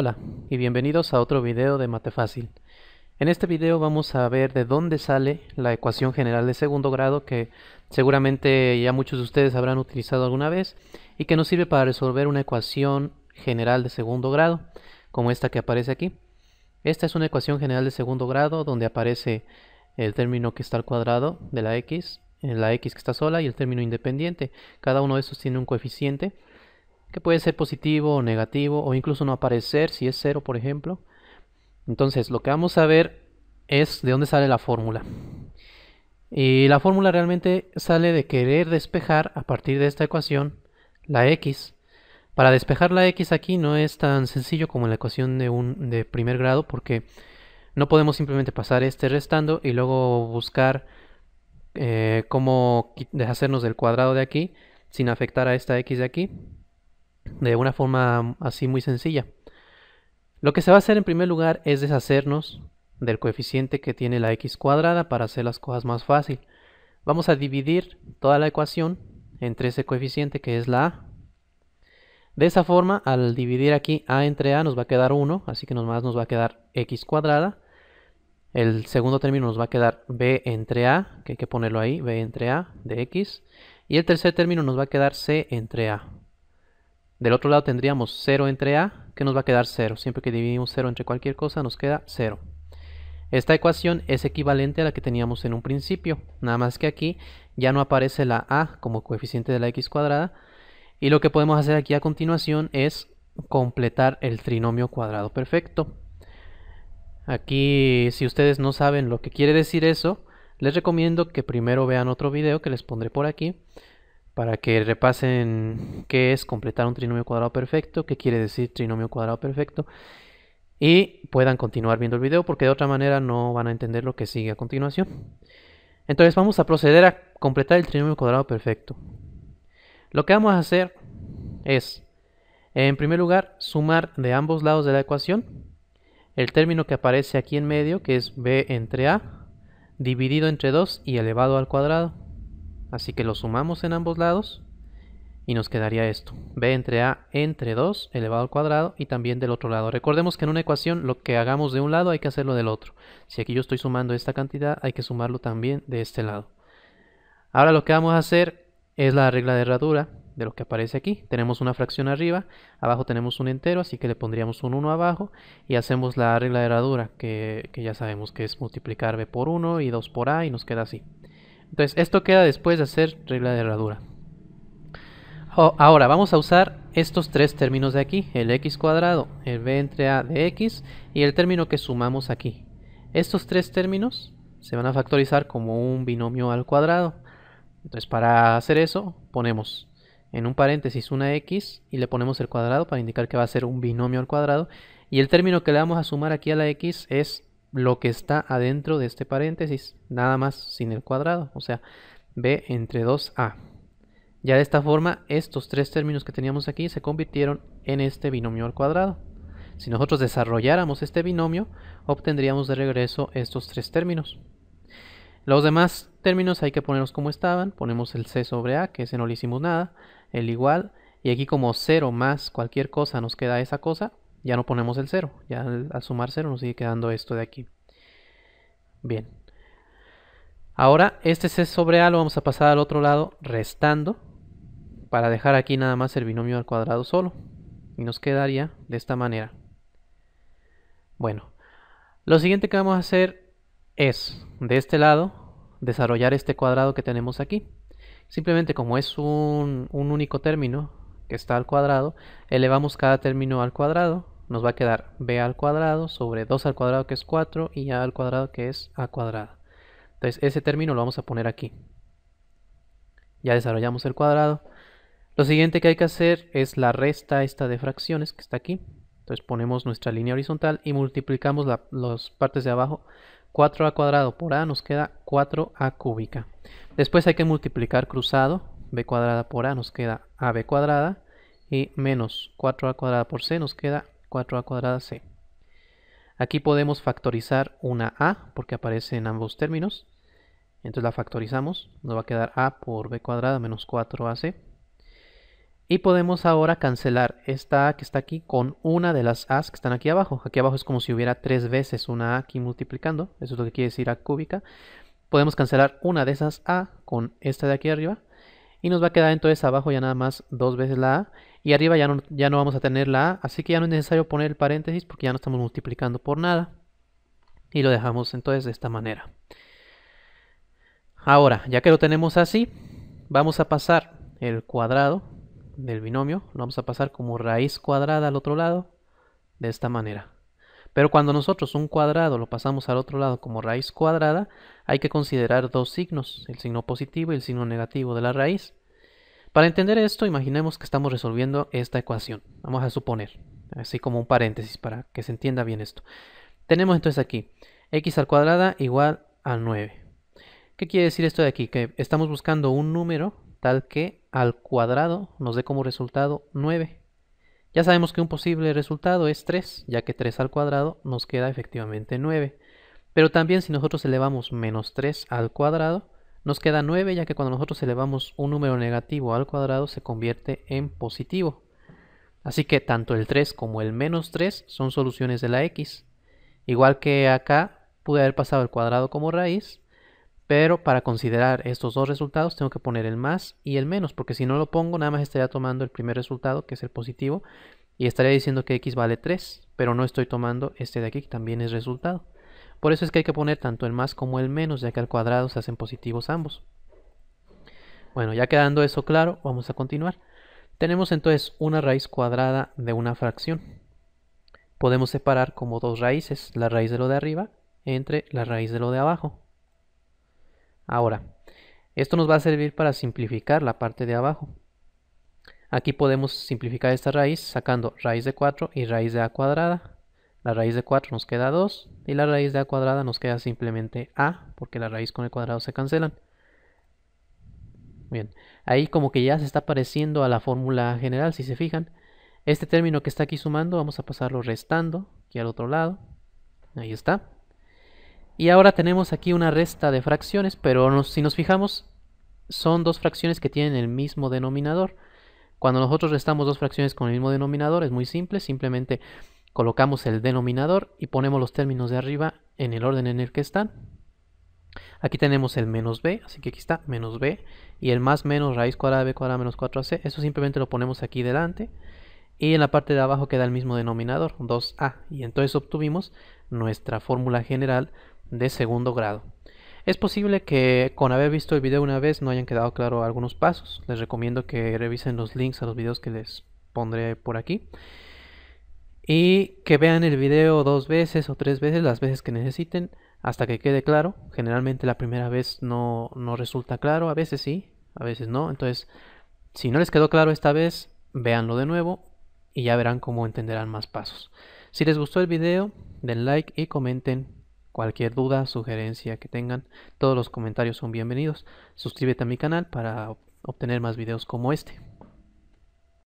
Hola y bienvenidos a otro video de Mate Fácil. En este video vamos a ver de dónde sale la ecuación general de segundo grado que seguramente ya muchos de ustedes habrán utilizado alguna vez y que nos sirve para resolver una ecuación general de segundo grado como esta que aparece aquí. Esta es una ecuación general de segundo grado donde aparece el término que está al cuadrado de la x, la x que está sola y el término independiente. Cada uno de estos tiene un coeficiente que puede ser positivo o negativo o incluso no aparecer si es cero, por ejemplo. Entonces, lo que vamos a ver es de dónde sale la fórmula. Y la fórmula realmente sale de querer despejar a partir de esta ecuación la x. Para despejar la x aquí no es tan sencillo como la ecuación de, un, de primer grado porque no podemos simplemente pasar este restando y luego buscar eh, cómo deshacernos del cuadrado de aquí sin afectar a esta x de aquí de una forma mm, así muy sencilla. Lo que se va a hacer en primer lugar es deshacernos del coeficiente que tiene la x cuadrada para hacer las cosas más fácil. Vamos a dividir toda la ecuación entre ese coeficiente que es la a. De esa forma, al dividir aquí a entre a nos va a quedar 1, así que nomás nos va a quedar x cuadrada. El segundo término nos va a quedar b entre a, que hay que ponerlo ahí, b entre a de x. Y el tercer término nos va a quedar c entre a. Del otro lado tendríamos 0 entre A, que nos va a quedar 0. Siempre que dividimos 0 entre cualquier cosa, nos queda 0. Esta ecuación es equivalente a la que teníamos en un principio, nada más que aquí ya no aparece la A como coeficiente de la x cuadrada. Y lo que podemos hacer aquí a continuación es completar el trinomio cuadrado perfecto. Aquí, si ustedes no saben lo que quiere decir eso, les recomiendo que primero vean otro video que les pondré por aquí, para que repasen qué es completar un trinomio cuadrado perfecto, qué quiere decir trinomio cuadrado perfecto y puedan continuar viendo el video porque de otra manera no van a entender lo que sigue a continuación. Entonces vamos a proceder a completar el trinomio cuadrado perfecto. Lo que vamos a hacer es, en primer lugar, sumar de ambos lados de la ecuación el término que aparece aquí en medio, que es b entre a, dividido entre 2 y elevado al cuadrado. Así que lo sumamos en ambos lados y nos quedaría esto. B entre A entre 2 elevado al cuadrado y también del otro lado. Recordemos que en una ecuación lo que hagamos de un lado hay que hacerlo del otro. Si aquí yo estoy sumando esta cantidad hay que sumarlo también de este lado. Ahora lo que vamos a hacer es la regla de herradura de lo que aparece aquí. Tenemos una fracción arriba, abajo tenemos un entero, así que le pondríamos un 1 abajo y hacemos la regla de herradura que, ya sabemos que es multiplicar B por 1 y 2 por A y nos queda así. Entonces, esto queda después de hacer regla de herradura. Oh, ahora, vamos a usar estos tres términos de aquí, el x cuadrado, el b entre a de x y el término que sumamos aquí. Estos tres términos se van a factorizar como un binomio al cuadrado. Entonces, para hacer eso, ponemos en un paréntesis una x y le ponemos el cuadrado para indicar que va a ser un binomio al cuadrado. Y el término que le vamos a sumar aquí a la x es lo que está adentro de este paréntesis, nada más sin el cuadrado, o sea, b entre 2a. Ya de esta forma, estos tres términos que teníamos aquí se convirtieron en este binomio al cuadrado. Si nosotros desarrolláramos este binomio, obtendríamos de regreso estos tres términos. Los demás términos hay que ponerlos como estaban. Ponemos el c sobre a, que ese no le hicimos nada, el igual, y aquí como 0 más cualquier cosa nos queda esa cosa, ya no ponemos el 0. Ya al, sumar 0 nos sigue quedando esto de aquí. Bien. Ahora este C sobre A lo vamos a pasar al otro lado restando para dejar aquí nada más el binomio al cuadrado solo. Y nos quedaría de esta manera. Bueno, lo siguiente que vamos a hacer es, de este lado, desarrollar este cuadrado que tenemos aquí. Simplemente como es un, un único término, que está al cuadrado, elevamos cada término al cuadrado, nos va a quedar b al cuadrado sobre 2 al cuadrado que es 4 y a al cuadrado que es a cuadrado. Entonces ese término lo vamos a poner aquí. Ya desarrollamos el cuadrado. Lo siguiente que hay que hacer es la resta esta de fracciones que está aquí. Entonces ponemos nuestra línea horizontal y multiplicamos las partes de abajo. 4a cuadrado por a nos queda 4a cúbica. Después hay que multiplicar cruzado b cuadrada por a nos queda ab cuadrada y menos 4a cuadrada por c nos queda 4a cuadrada c. Aquí podemos factorizar una a porque aparece en ambos términos. Entonces la factorizamos, nos va a quedar a por b cuadrada menos 4ac. Y podemos ahora cancelar esta a que está aquí con una de las a's que están aquí abajo. Aquí abajo es como si hubiera tres veces una a aquí multiplicando. Eso es lo que quiere decir a cúbica. Podemos cancelar una de esas a con esta de aquí arriba y nos va a quedar entonces abajo ya nada más dos veces la A. Y arriba ya no, ya no vamos a tener la A. Así que ya no es necesario poner el paréntesis porque ya no estamos multiplicando por nada. Y lo dejamos entonces de esta manera. Ahora, ya que lo tenemos así, vamos a pasar el cuadrado del binomio. Lo vamos a pasar como raíz cuadrada al otro lado. De esta manera. Pero cuando nosotros un cuadrado lo pasamos al otro lado como raíz cuadrada, hay que considerar dos signos, el signo positivo y el signo negativo de la raíz. Para entender esto, imaginemos que estamos resolviendo esta ecuación. Vamos a suponer, así como un paréntesis para que se entienda bien esto. Tenemos entonces aquí x al cuadrada igual a 9. ¿Qué quiere decir esto de aquí? Que estamos buscando un número tal que al cuadrado nos dé como resultado 9. Ya sabemos que un posible resultado es 3, ya que 3 al cuadrado nos queda efectivamente 9. Pero también si nosotros elevamos menos 3 al cuadrado, nos queda 9, ya que cuando nosotros elevamos un número negativo al cuadrado se convierte en positivo. Así que tanto el 3 como el menos 3 son soluciones de la x. Igual que acá pude haber pasado el cuadrado como raíz, pero para considerar estos dos resultados tengo que poner el más y el menos, porque si no lo pongo nada más estaría tomando el primer resultado, que es el positivo, y estaría diciendo que x vale 3, pero no estoy tomando este de aquí, que también es resultado. Por eso es que hay que poner tanto el más como el menos, ya que al cuadrado se hacen positivos ambos. Bueno, ya quedando eso claro, vamos a continuar. Tenemos entonces una raíz cuadrada de una fracción. Podemos separar como dos raíces, la raíz de lo de arriba entre la raíz de lo de abajo. Ahora, esto nos va a servir para simplificar la parte de abajo. Aquí podemos simplificar esta raíz sacando raíz de 4 y raíz de a cuadrada. La raíz de 4 nos queda 2 y la raíz de a cuadrada nos queda simplemente a, porque la raíz con el cuadrado se cancelan. Bien, ahí como que ya se está pareciendo a la fórmula general, si se fijan. Este término que está aquí sumando, vamos a pasarlo restando aquí al otro lado. Ahí está. Y ahora tenemos aquí una resta de fracciones, pero si nos fijamos, son dos fracciones que tienen el mismo denominador. Cuando nosotros restamos dos fracciones con el mismo denominador, es muy simple, simplemente colocamos el denominador y ponemos los términos de arriba en el orden en el que están. Aquí tenemos el menos b, así que aquí está menos b, y el más menos raíz cuadrada b cuadrada menos 4ac, eso simplemente lo ponemos aquí delante, y en la parte de abajo queda el mismo denominador, 2a, y entonces obtuvimos nuestra fórmula general de segundo grado. Es posible que con haber visto el video una vez no hayan quedado claro algunos pasos. Les recomiendo que revisen los links a los videos que les pondré por aquí. Y que vean el video dos veces o tres veces, las veces que necesiten, hasta que quede claro. Generalmente la primera vez no, resulta claro, a veces sí, a veces no. Entonces, si no les quedó claro esta vez, véanlo de nuevo y ya verán cómo entenderán más pasos. Si les gustó el video, den like y comenten Cualquier duda, sugerencia que tengan, todos los comentarios son bienvenidos. Suscríbete a mi canal para obtener más videos como este.